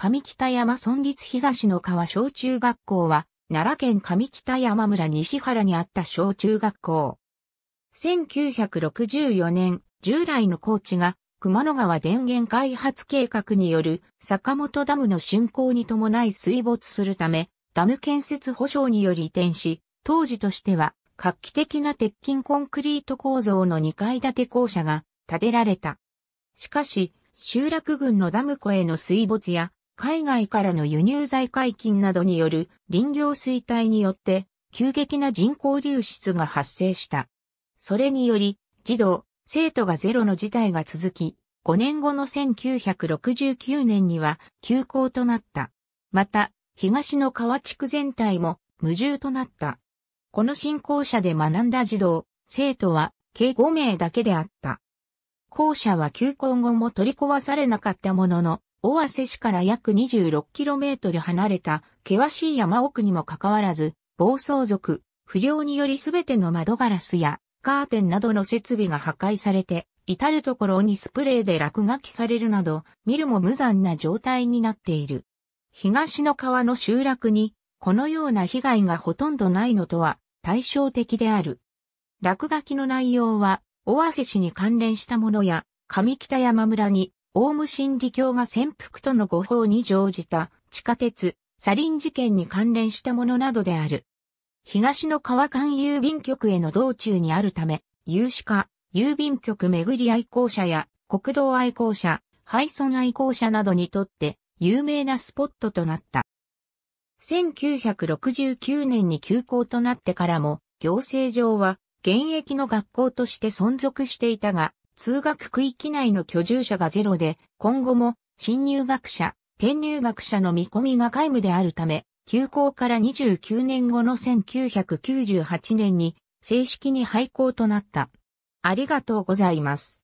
上北山村立東の川小中学校は、奈良県上北山村西原にあった小中学校。1964年、従来の高知が、熊野川電源開発計画による坂本ダムの竣工に伴い水没するため、ダム建設保障により移転し、当時としては画期的な鉄筋コンクリート構造の2階建て校舎が建てられた。しかし、集落群のダム湖への水没や海外からの輸入材解禁などによる林業衰退によって急激な人口流出が発生した。それにより、児童、生徒がゼロの事態が続き、5年後の1969年には休校となった。また、東の川地区全体も無重となった。この新校舎で学んだ児童、生徒は計5名だけであった。校舎は休校後も取り壊されなかったものの、尾瀬市から約 26km 離れた険しい山奥にもかかわらず、暴走族、不良によりすべての窓ガラスやカーテンなどの設備が破壊されて、至るところにスプレーで落書きされるなど、見るも無残な状態になっている。東の川の集落に、このような被害がほとんどないのとは対照的である。落書きの内容は、尾瀬市に関連したものや、上北山村にオウム真理教が潜伏との誤報に乗じた地下鉄、サリン事件に関連したものなどである。東の川間郵便局への道中にあるため、有志化、郵便局巡り愛好者や国道愛好者、廃村愛好者などにとって有名なスポットとなった。1969年に休校となってからも、行政上は現役の学校として存続していたが、通学区域内の居住者がゼロで、今後も新入学者、転入学者の見込みが皆無であるため、休校から29年後の1998年に正式に廃校となった。ありがとうございます。